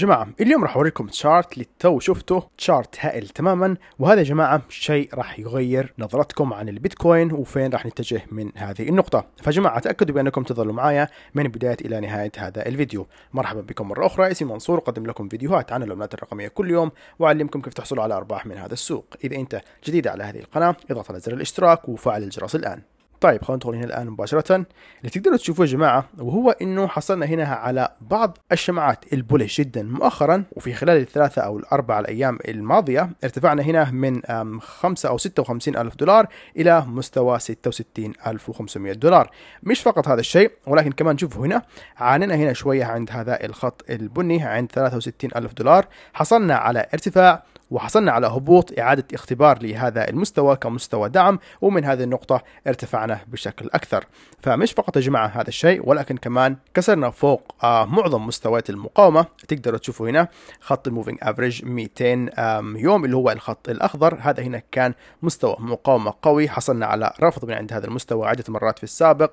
جماعة اليوم راح اوريكم تشارت اللي تو شفته تشارت هائل تماما وهذا يا جماعة شيء راح يغير نظرتكم عن البيتكوين وفين راح نتجه من هذه النقطة فجماعة تأكدوا بأنكم تظلوا معايا من بداية إلى نهاية هذا الفيديو مرحبا بكم مرة أخرى اسمي منصور أقدم لكم فيديوهات عن العملات الرقمية كل يوم وأعلمكم كيف تحصلوا على أرباح من هذا السوق إذا أنت جديد على هذه القناة اضغط على زر الاشتراك وفعل الجرس الآن طيب خلونا ندخل هنا الان مباشره اللي تقدروا تشوفوه يا جماعه وهو انه حصلنا هنا على بعض الشمعات البولش جدا مؤخرا وفي خلال الثلاثه او الاربع الايام الماضيه ارتفعنا هنا من 5 او 56 الف دولار الى مستوى 66 و500 دولار مش فقط هذا الشيء ولكن كمان شوفوا هنا عانينا هنا شويه عند هذا الخط البني عند 63 الف دولار حصلنا على ارتفاع وحصلنا على هبوط إعادة اختبار لهذا المستوى كمستوى دعم ومن هذه النقطة ارتفعنا بشكل أكثر فمش فقط يا جماعة هذا الشيء ولكن كمان كسرنا فوق آه، معظم مستويات المقاومة تقدروا تشوفوا هنا خط الموفينج افريج 200 يوم اللي هو الخط الأخضر هذا هنا كان مستوى مقاومة قوي حصلنا على رفض من عند هذا المستوى عدة مرات في السابق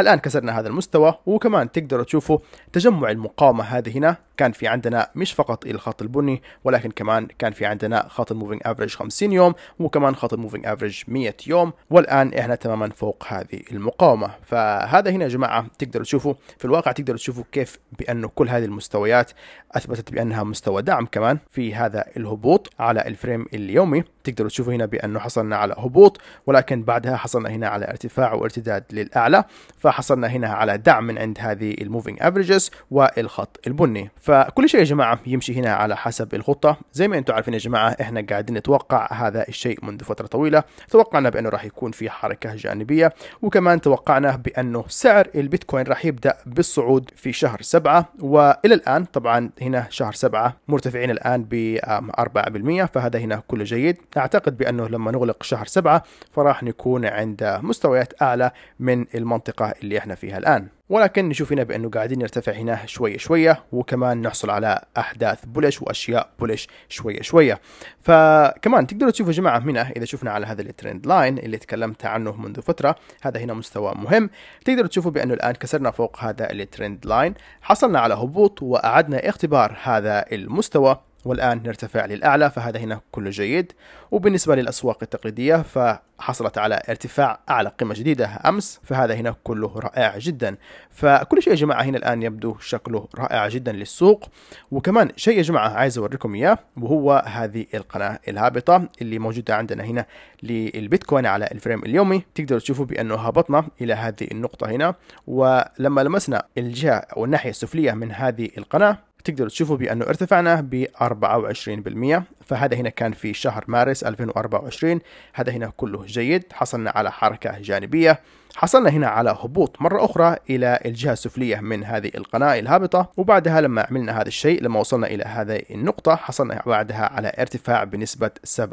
الآن كسرنا هذا المستوى وكمان تقدروا تشوفوا تجمع المقاومة هذه هنا كان في عندنا مش فقط الخط البني ولكن كمان كان في عندنا خط الموفينج افريج 50 يوم وكمان خط الموفينج افريج 100 يوم والآن احنا تماما فوق هذه المقاومة فهذا هنا يا جماعة تقدروا تشوفوا في الواقع تقدروا تشوفوا كيف بأنه كل هذه المستويات أثبتت بأنها مستوى دعم كمان في هذا الهبوط على الفريم اليومي تقدروا تشوفوا هنا بأنه حصلنا على هبوط ولكن بعدها حصلنا هنا على ارتفاع وارتداد للأعلى فحصلنا هنا على دعم من عند هذه الموفينج افريجز والخط البني فكل شيء يا جماعة يمشي هنا على حسب الخطة زي ما انتم عارفين يا جماعة احنا قاعدين نتوقع هذا الشيء منذ فترة طويلة توقعنا بأنه راح يكون في حركة جانبية وكمان توقعنا بأنه سعر البيتكوين راح يبدأ بالصعود في شهر سبعة وإلى الآن طبعا هنا شهر سبعة مرتفعين الآن ب 4% فهذا هنا كله جيد أعتقد بأنه لما نغلق شهر سبعة فراح نكون عند مستويات أعلى من المنطقة اللي احنا فيها الآن ولكن نشوف هنا بأنه قاعدين نرتفع هنا شوية شوية وكمان نحصل على أحداث بولش وأشياء بولش شوية شوية فكمان تقدروا تشوفوا يا جماعة هنا إذا شفنا على هذا الترند لاين اللي تكلمت عنه منذ فترة هذا هنا مستوى مهم تقدروا تشوفوا بأنه الآن كسرنا فوق هذا الترند لاين حصلنا على هبوط وأعدنا اختبار هذا المستوى والآن نرتفع للأعلى فهذا هنا كله جيد وبالنسبة للأسواق التقليدية فحصلت على ارتفاع أعلى قمة جديدة أمس فهذا هنا كله رائع جدا فكل شيء يا جماعة هنا الآن يبدو شكله رائع جدا للسوق وكمان شيء يا جماعة عايز أوريكم إياه وهو هذه القناة الهابطة اللي موجودة عندنا هنا للبيتكوين على الفريم اليومي تقدروا تشوفوا بأنه هبطنا إلى هذه النقطة هنا ولما لمسنا الجهة أو الناحية السفلية من هذه القناة تقدروا تشوفوا بأنه ارتفعنا ب 24% فهذا هنا كان في شهر مارس 2024 هذا هنا كله جيد حصلنا على حركة جانبية حصلنا هنا على هبوط مرة أخرى إلى الجهة السفلية من هذه القناة الهابطة وبعدها لما عملنا هذا الشيء لما وصلنا إلى هذه النقطة حصلنا بعدها على ارتفاع بنسبة 27%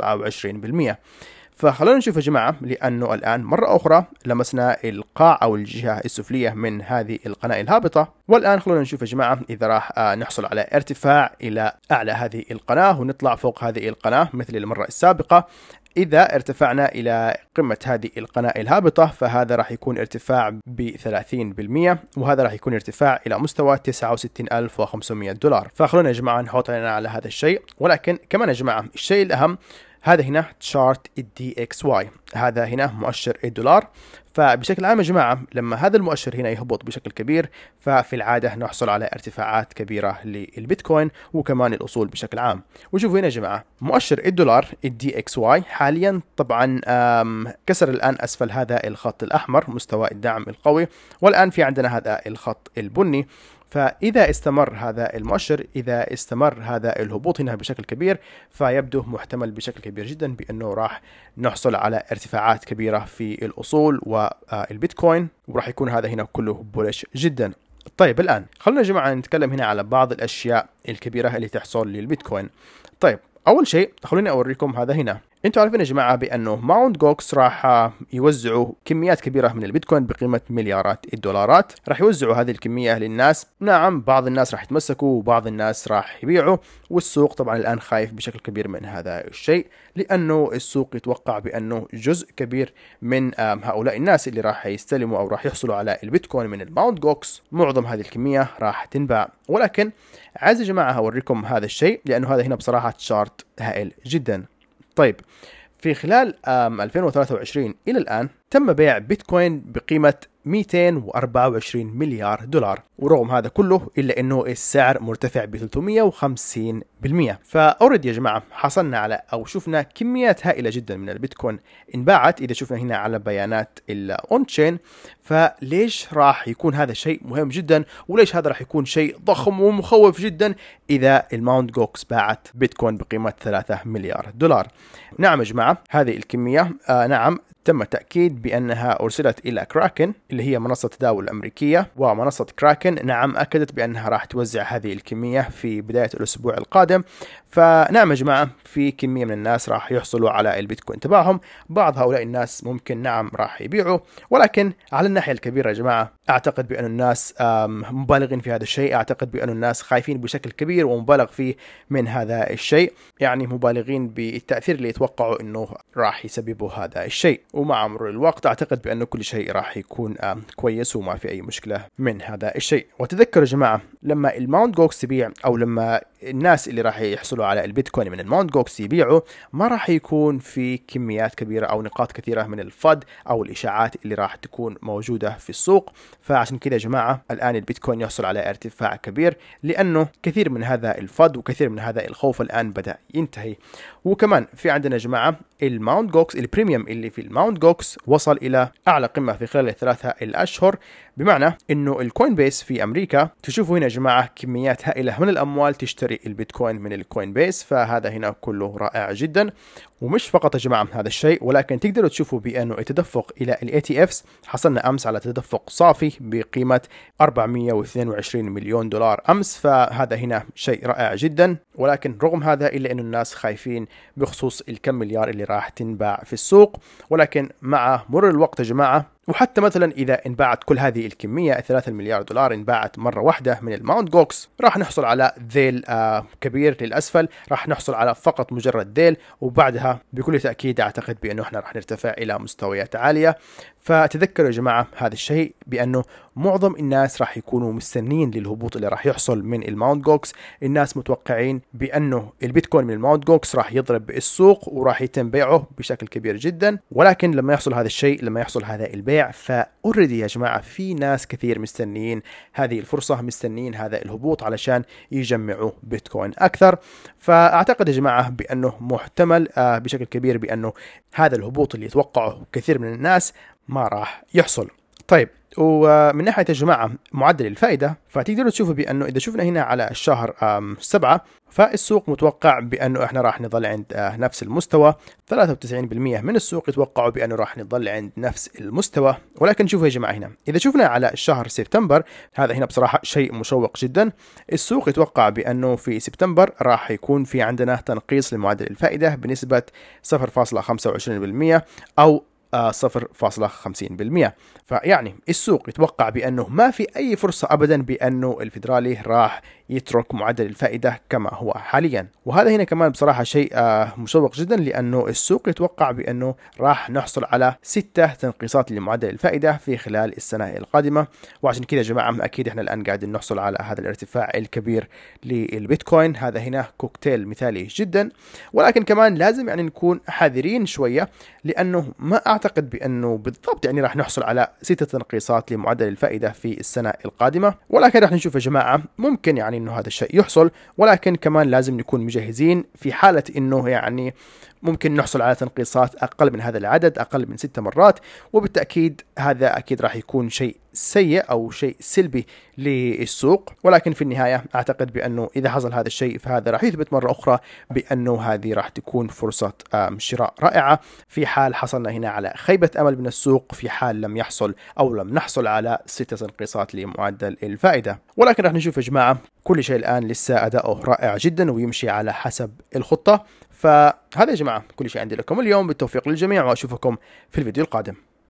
فخلونا نشوف يا جماعة لأنه الآن مرة أخرى لمسنا القاع أو الجهة السفلية من هذه القناة الهابطة والآن خلونا نشوف يا جماعة إذا راح آه، نحصل على ارتفاع إلى أعلى هذه القناة ونطلع فوق هذه القناة مثل المرة السابقة إذا ارتفعنا إلى قمة هذه القناة الهابطة فهذا راح يكون ارتفاع ب 30% وهذا راح يكون ارتفاع إلى مستوى 69500 دولار فخلونا يا جماعة نحط عيننا على هذا الشيء ولكن كمان يا جماعة الشيء الأهم هذا هنا تشارت الدي اكس واي هذا هنا مؤشر الدولار فبشكل عام يا جماعة لما هذا المؤشر هنا يهبط بشكل كبير ففي العادة نحصل على ارتفاعات كبيرة للبيتكوين وكمان الأصول بشكل عام وشوفوا هنا يا جماعة مؤشر الدولار الدي اكس واي حاليا طبعا كسر الآن أسفل هذا الخط الأحمر مستوى الدعم القوي والآن في عندنا هذا الخط البني فإذا استمر هذا المؤشر إذا استمر هذا الهبوط هنا بشكل كبير فيبدو محتمل بشكل كبير جدا بأنه راح نحصل على ارتفاعات كبيرة في الأصول والبيتكوين آه، وراح يكون هذا هنا كله بولش جدا طيب الآن خلونا يا جماعة نتكلم هنا على بعض الأشياء الكبيرة اللي تحصل للبيتكوين طيب أول شيء خلوني أوريكم هذا هنا انتم عارفين يا جماعه بانه ماونت جوكس راح يوزعوا كميات كبيره من البيتكوين بقيمه مليارات الدولارات راح يوزعوا هذه الكميه للناس نعم بعض الناس راح يتمسكوا وبعض الناس راح يبيعوا والسوق طبعا الان خايف بشكل كبير من هذا الشيء لانه السوق يتوقع بانه جزء كبير من هؤلاء الناس اللي راح يستلموا او راح يحصلوا على البيتكوين من الماونت جوكس معظم هذه الكميه راح تنباع ولكن عايز يا جماعه اوريكم هذا الشيء لانه هذا هنا بصراحه تشارت هائل جدا طيب في خلال عام 2023 الى الان تم بيع بيتكوين بقيمه 224 مليار دولار ورغم هذا كله إلا أنه السعر مرتفع ب 350% فأوريدي يا جماعة حصلنا على أو شفنا كميات هائلة جدا من البيتكوين انباعت إذا شفنا هنا على بيانات الأون تشين فليش راح يكون هذا الشيء مهم جدا وليش هذا راح يكون شيء ضخم ومخوف جدا إذا الماونت جوكس باعت بيتكوين بقيمة 3 مليار دولار نعم يا جماعة هذه الكمية آه نعم تم التأكيد بأنها أرسلت إلى كراكن اللي هي منصة تداول الأمريكية ومنصة كراكن نعم أكدت بأنها راح توزع هذه الكمية في بداية الأسبوع القادم فنعم يا جماعة في كمية من الناس راح يحصلوا على البيتكوين تبعهم بعض هؤلاء الناس ممكن نعم راح يبيعوا ولكن على الناحية الكبيرة يا جماعة أعتقد بأن الناس مبالغين في هذا الشيء أعتقد بأن الناس خايفين بشكل كبير ومبالغ فيه من هذا الشيء يعني مبالغين بالتأثير اللي يتوقعوا أنه راح يسببه هذا الشيء ومع مرور الوقت أعتقد بأنه كل شيء راح يكون آه، كويس وما في أي مشكلة من هذا الشيء وتذكروا يا جماعة لما الماونت جوكس يبيع أو لما الناس اللي راح يحصلوا على البيتكوين من الماونت جوكس يبيعوا ما راح يكون في كميات كبيرة أو نقاط كثيرة من الفض أو الإشاعات اللي راح تكون موجودة في السوق فعشان كذا يا جماعة الآن البيتكوين يحصل على ارتفاع كبير لأنه كثير من هذا الفض وكثير من هذا الخوف الآن بدأ ينتهي وكمان في عندنا يا جماعة الماونت جوكس البريميوم اللي في الماونت جوكس وصل إلى أعلى قمة في خلال الثلاثة الأشهر بمعنى أنه الكوين بيس في أمريكا تشوفوا هنا يا جماعة كميات هائلة من الأموال تشتري البيتكوين من الكوين بيس فهذا هنا كله رائع جدا ومش فقط يا جماعة هذا الشيء ولكن تقدروا تشوفوا بأنه التدفق إلى الـ ATFs حصلنا أمس على تدفق صافي بقيمة 422 مليون دولار أمس فهذا هنا شيء رائع جدا ولكن رغم هذا إلا أن الناس خايفين بخصوص الكم مليار اللي راح تنباع في السوق ولكن مع مرور الوقت يا جماعة وحتى مثلا إذا انباعت كل هذه الكمية 3 مليار دولار انباعت مرة واحدة من الماونت جوكس راح نحصل على ذيل آه، كبير للأسفل راح نحصل على فقط مجرد ذيل وبعدها بكل تأكيد أعتقد بأنه احنا راح نرتفع إلى مستويات عالية فتذكروا يا جماعة هذا الشيء بأنه معظم الناس راح يكونوا مستنين للهبوط اللي راح يحصل من الماونت جوكس الناس متوقعين بأنه البيتكوين من الماونت جوكس راح يضرب السوق وراح يتم بيعه بشكل كبير جدا ولكن لما يحصل هذا الشيء لما يحصل هذا البيع ف اوريدي يا جماعه في ناس كثير مستنيين هذه الفرصه مستنيين هذا الهبوط علشان يجمعوا بيتكوين اكثر فاعتقد يا جماعه بانه محتمل آه، بشكل كبير بانه هذا الهبوط اللي يتوقعه كثير من الناس ما راح يحصل طيب ومن ناحيه يا جماعه معدل الفائده فتقدروا تشوفوا بانه اذا شفنا هنا على الشهر سبعة فالسوق متوقع بانه احنا راح نظل عند آه، نفس المستوى 93% من السوق يتوقعوا بانه راح نظل عند نفس المستوى ولكن شوفوا يا جماعه هنا اذا شفنا على الشهر سبتمبر هذا هنا بصراحه شيء مشوق جدا السوق يتوقع بانه في سبتمبر راح يكون في عندنا تنقيص لمعدل الفائده بنسبه 0.25% او 0.50% آه، فيعني السوق يتوقع بأنه ما في أي فرصة أبدا بأنه الفيدرالي راح يترك معدل الفائدة كما هو حاليا وهذا هنا كمان بصراحة شيء آه، مشوق جدا لأنه السوق يتوقع بأنه راح نحصل على ستة تنقيصات لمعدل الفائدة في خلال السنة القادمة وعشان كذا يا جماعة أكيد إحنا الآن قاعدين نحصل على هذا الارتفاع الكبير للبيتكوين هذا هنا كوكتيل مثالي جدا ولكن كمان لازم يعني نكون حذرين شوية لأنه ما اعتقد بانه بالضبط يعني راح نحصل على ستة تنقيصات لمعدل الفائدة في السنة القادمة ولكن راح نشوف يا جماعة ممكن يعني انه هذا الشيء يحصل ولكن كمان لازم نكون مجهزين في حالة انه يعني ممكن نحصل على تنقيصات اقل من هذا العدد اقل من ست مرات وبالتأكيد هذا اكيد راح يكون شيء سيء أو شيء سلبي للسوق ولكن في النهاية أعتقد بأنه إذا حصل هذا الشيء فهذا راح يثبت مرة أخرى بأنه هذه راح تكون فرصة شراء رائعة في حال حصلنا هنا على خيبة أمل من السوق في حال لم يحصل أو لم نحصل على ستة انقصات لمعدل الفائدة ولكن راح نشوف يا جماعة كل شيء الآن لسه أداؤه رائع جدا ويمشي على حسب الخطة فهذا يا جماعة كل شيء عندي لكم اليوم بالتوفيق للجميع وأشوفكم في الفيديو القادم